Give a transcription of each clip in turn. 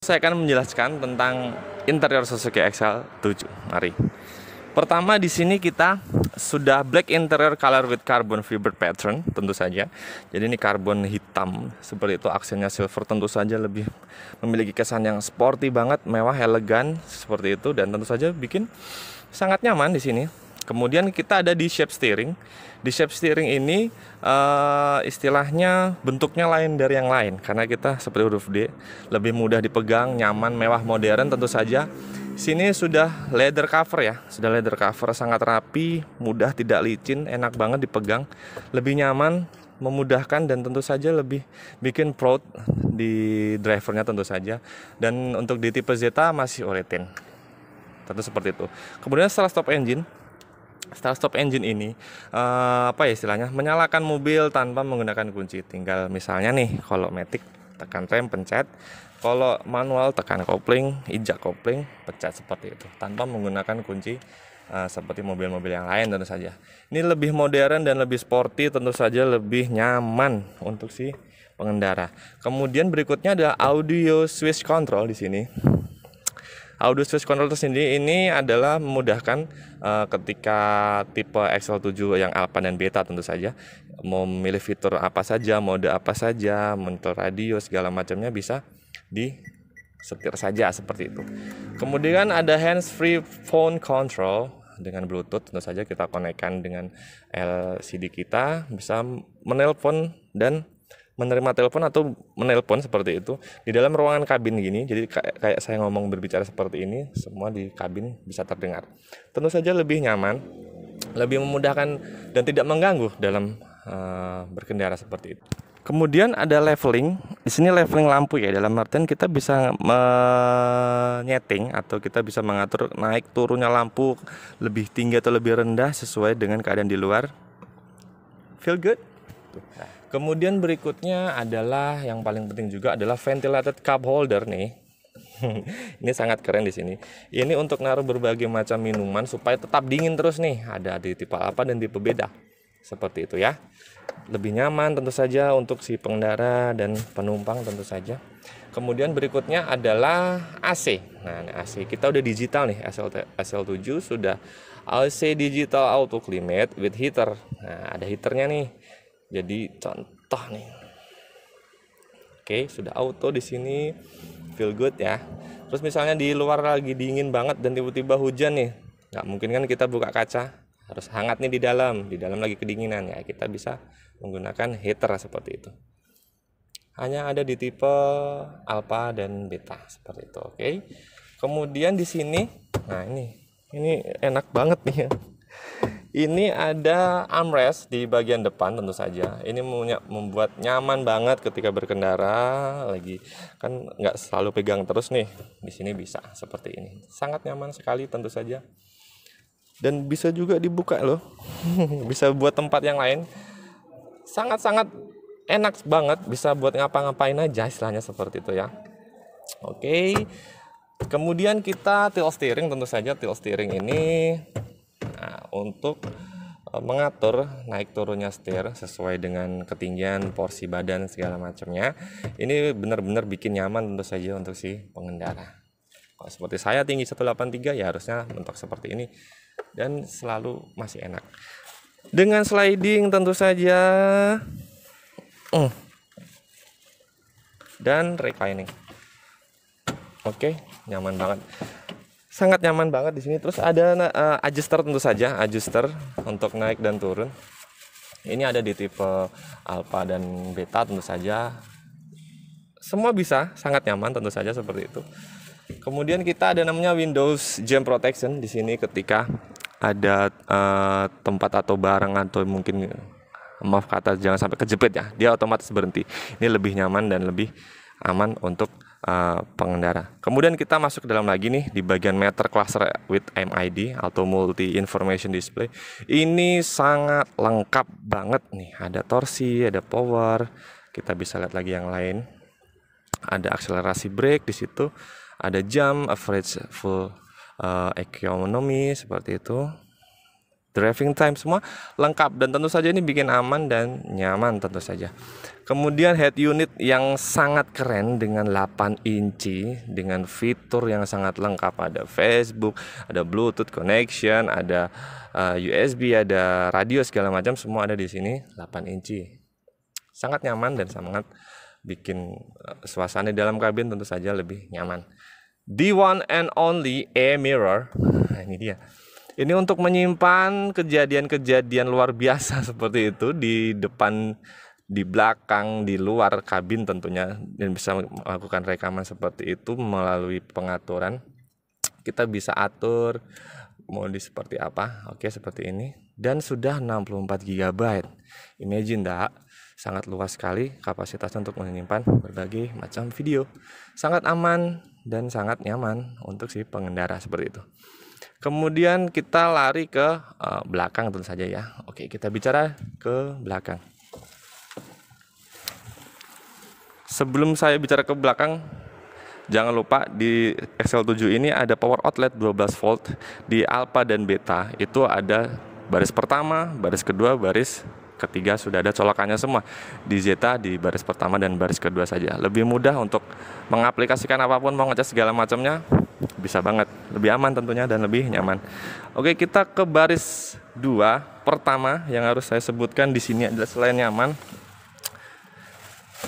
Saya akan menjelaskan tentang interior Suzuki XL 7. Mari. Pertama di sini kita sudah black interior color with carbon fiber pattern tentu saja. Jadi ini karbon hitam seperti itu aksennya silver tentu saja lebih memiliki kesan yang sporty banget, mewah, elegan seperti itu dan tentu saja bikin sangat nyaman di sini. Kemudian kita ada di shape steering. Di shape steering ini uh, istilahnya bentuknya lain dari yang lain karena kita seperti huruf D lebih mudah dipegang, nyaman, mewah, modern tentu saja. Sini sudah leather cover ya, sudah leather cover sangat rapi, mudah, tidak licin, enak banget dipegang, lebih nyaman, memudahkan dan tentu saja lebih bikin proud di drivernya tentu saja dan untuk di tipe Zeta masih oletin. tentu seperti itu kemudian setelah stop engine start stop engine ini uh, apa ya istilahnya menyalakan mobil tanpa menggunakan kunci tinggal misalnya nih kalau matic tekan rem pencet kalau manual tekan kopling injak kopling pencet seperti itu tanpa menggunakan kunci uh, seperti mobil-mobil yang lain tentu saja ini lebih modern dan lebih sporty tentu saja lebih nyaman untuk si pengendara kemudian berikutnya ada audio switch control di sini Audio Space Control sendiri ini adalah memudahkan uh, ketika tipe XL7 yang alpha dan beta tentu saja mau memilih fitur apa saja, mode apa saja, monitor radio segala macamnya bisa di setir saja seperti itu. Kemudian ada hands-free phone control dengan Bluetooth tentu saja kita konekkan dengan LCD kita bisa menelpon dan menerima telepon atau menelpon seperti itu di dalam ruangan kabin gini jadi kayak saya ngomong berbicara seperti ini semua di kabin bisa terdengar tentu saja lebih nyaman lebih memudahkan dan tidak mengganggu dalam uh, berkendara seperti itu kemudian ada leveling di sini leveling lampu ya dalam artian kita bisa menyeting atau kita bisa mengatur naik turunnya lampu lebih tinggi atau lebih rendah sesuai dengan keadaan di luar feel good nah, Kemudian berikutnya adalah yang paling penting juga adalah ventilated cup holder nih. ini sangat keren di sini. Ini untuk naruh berbagai macam minuman supaya tetap dingin terus nih. Ada di tipe apa dan tipe beda. Seperti itu ya. Lebih nyaman tentu saja untuk si pengendara dan penumpang tentu saja. Kemudian berikutnya adalah AC. Nah, AC kita udah digital nih, SL SL7 sudah AC digital auto climate with heater. Nah, ada heaternya nih jadi contoh nih oke sudah auto di sini feel good ya terus misalnya di luar lagi dingin banget dan tiba-tiba hujan nih nggak mungkin kan kita buka kaca harus hangat nih di dalam di dalam lagi kedinginan ya kita bisa menggunakan heater seperti itu hanya ada di tipe alpha dan beta seperti itu oke kemudian di sini nah ini ini enak banget nih ya ini ada armrest di bagian depan tentu saja. Ini membuat nyaman banget ketika berkendara lagi. Kan nggak selalu pegang terus nih. Di sini bisa seperti ini. Sangat nyaman sekali tentu saja. Dan bisa juga dibuka loh. bisa buat tempat yang lain. Sangat-sangat enak banget bisa buat ngapa-ngapain aja istilahnya seperti itu ya. Oke. Kemudian kita tilt steering tentu saja tilt steering ini untuk e, mengatur naik turunnya setir sesuai dengan ketinggian porsi badan segala macamnya ini benar-benar bikin nyaman tentu saja untuk si pengendara kalau seperti saya tinggi 183 ya harusnya bentuk seperti ini dan selalu masih enak dengan sliding tentu saja hmm. dan reclining oke nyaman banget sangat nyaman banget di sini. Terus ada uh, adjuster tentu saja, adjuster untuk naik dan turun. Ini ada di tipe alpha dan beta tentu saja. Semua bisa, sangat nyaman tentu saja seperti itu. Kemudian kita ada namanya Windows Jam Protection di sini ketika ada uh, tempat atau barang atau mungkin maaf kata jangan sampai kejepit ya, dia otomatis berhenti. Ini lebih nyaman dan lebih aman untuk uh, pengendara. Kemudian kita masuk ke dalam lagi nih di bagian meter cluster with MID atau multi information display. Ini sangat lengkap banget nih. Ada torsi, ada power. Kita bisa lihat lagi yang lain. Ada akselerasi brake di situ, ada jam, average full uh, economy seperti itu driving time semua lengkap dan tentu saja ini bikin aman dan nyaman tentu saja. Kemudian head unit yang sangat keren dengan 8 inci dengan fitur yang sangat lengkap ada Facebook, ada Bluetooth connection, ada uh, eh, USB, ada radio segala macam semua ada di sini 8 inci. Sangat nyaman dan sangat bikin eh, suasana dalam kabin tentu saja lebih nyaman. The one and only air mirror. Nah, ini dia. Ini untuk menyimpan kejadian-kejadian luar biasa seperti itu di depan, di belakang, di luar kabin tentunya dan bisa melakukan rekaman seperti itu melalui pengaturan. Kita bisa atur mau di seperti apa. Oke, seperti ini dan sudah 64 GB. Imagine dah sangat luas sekali kapasitas untuk menyimpan berbagai macam video. Sangat aman dan sangat nyaman untuk si pengendara seperti itu. Kemudian kita lari ke uh, belakang tentu saja ya. Oke, kita bicara ke belakang. Sebelum saya bicara ke belakang, jangan lupa di xl 7 ini ada power outlet 12 volt di alpha dan beta. Itu ada baris pertama, baris kedua, baris ketiga sudah ada colokannya semua di zeta di baris pertama dan baris kedua saja. Lebih mudah untuk mengaplikasikan apapun mau ngecas segala macamnya bisa banget lebih aman tentunya dan lebih nyaman. Oke, kita ke baris dua pertama yang harus saya sebutkan di sini adalah selain nyaman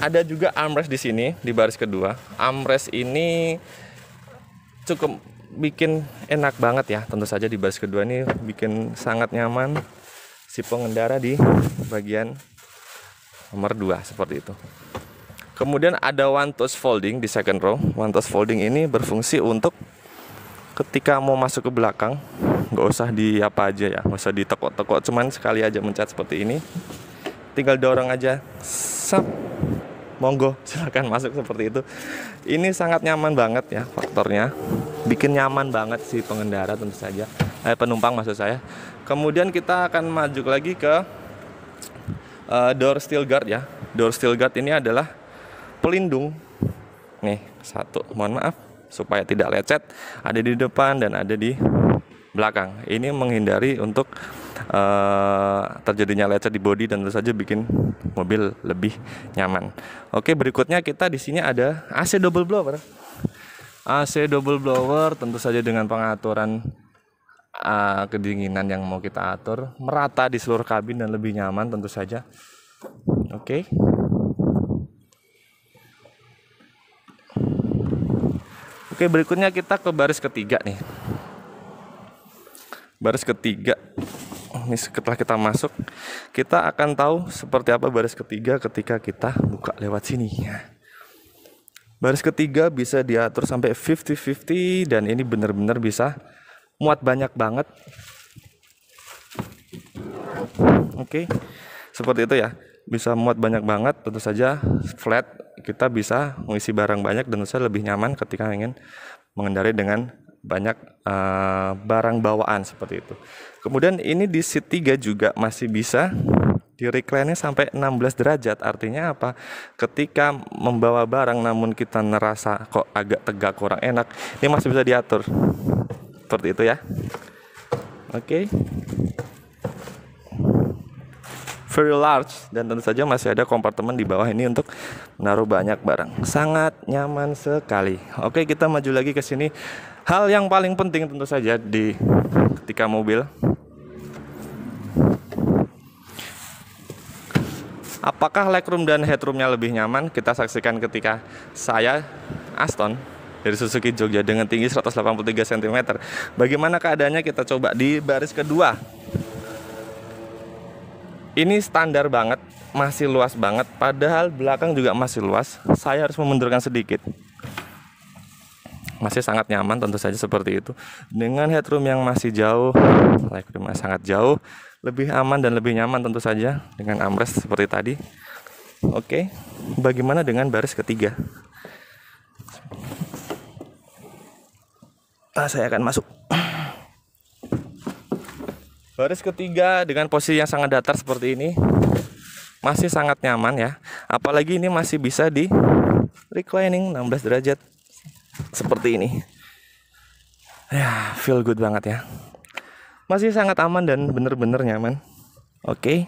ada juga armrest di sini di baris kedua. Armrest ini cukup bikin enak banget ya. Tentu saja di baris kedua ini bikin sangat nyaman si pengendara di bagian nomor 2 seperti itu. Kemudian ada one touch folding di second row. One touch folding ini berfungsi untuk ketika mau masuk ke belakang, nggak usah di apa aja ya, nggak usah ditekuk-tekuk, cuman sekali aja mencet seperti ini. Tinggal dorong aja. Sap. Monggo, silahkan masuk seperti itu. Ini sangat nyaman banget ya faktornya. Bikin nyaman banget si pengendara tentu saja. Eh penumpang maksud saya. Kemudian kita akan maju lagi ke uh, door steel guard ya. Door steel guard ini adalah pelindung nih satu mohon maaf supaya tidak lecet ada di depan dan ada di belakang ini menghindari untuk uh, terjadinya lecet di body dan tentu saja bikin mobil lebih nyaman oke berikutnya kita di sini ada AC double blower AC double blower tentu saja dengan pengaturan uh, kedinginan yang mau kita atur merata di seluruh kabin dan lebih nyaman tentu saja. Oke. Okay. Oke, berikutnya kita ke baris ketiga nih. Baris ketiga. Ini setelah kita masuk, kita akan tahu seperti apa baris ketiga ketika kita buka lewat sini Baris ketiga bisa diatur sampai 50-50 dan ini benar-benar bisa muat banyak banget. Oke. Seperti itu ya bisa muat banyak banget tentu saja flat kita bisa mengisi barang banyak dan saya lebih nyaman ketika ingin mengendarai dengan banyak uh, barang bawaan seperti itu. Kemudian ini di seat 3 juga masih bisa di recline sampai 16 derajat. Artinya apa? Ketika membawa barang namun kita ngerasa kok agak tegak kurang enak, ini masih bisa diatur. Seperti itu ya. Oke. Okay very large dan tentu saja masih ada kompartemen di bawah ini untuk menaruh banyak barang. Sangat nyaman sekali. Oke, kita maju lagi ke sini. Hal yang paling penting tentu saja di ketika mobil Apakah legroom dan headroomnya lebih nyaman? Kita saksikan ketika saya Aston dari Suzuki Jogja dengan tinggi 183 cm. Bagaimana keadaannya kita coba di baris kedua ini standar banget masih luas banget padahal belakang juga masih luas saya harus memundurkan sedikit masih sangat nyaman tentu saja seperti itu dengan headroom yang masih jauh legroom yang sangat jauh lebih aman dan lebih nyaman tentu saja dengan amres seperti tadi oke bagaimana dengan baris ketiga nah, saya akan masuk Baris ketiga dengan posisi yang sangat datar seperti ini masih sangat nyaman ya. Apalagi ini masih bisa di reclining 16 derajat seperti ini. Ya, feel good banget ya. Masih sangat aman dan bener-bener nyaman. Oke.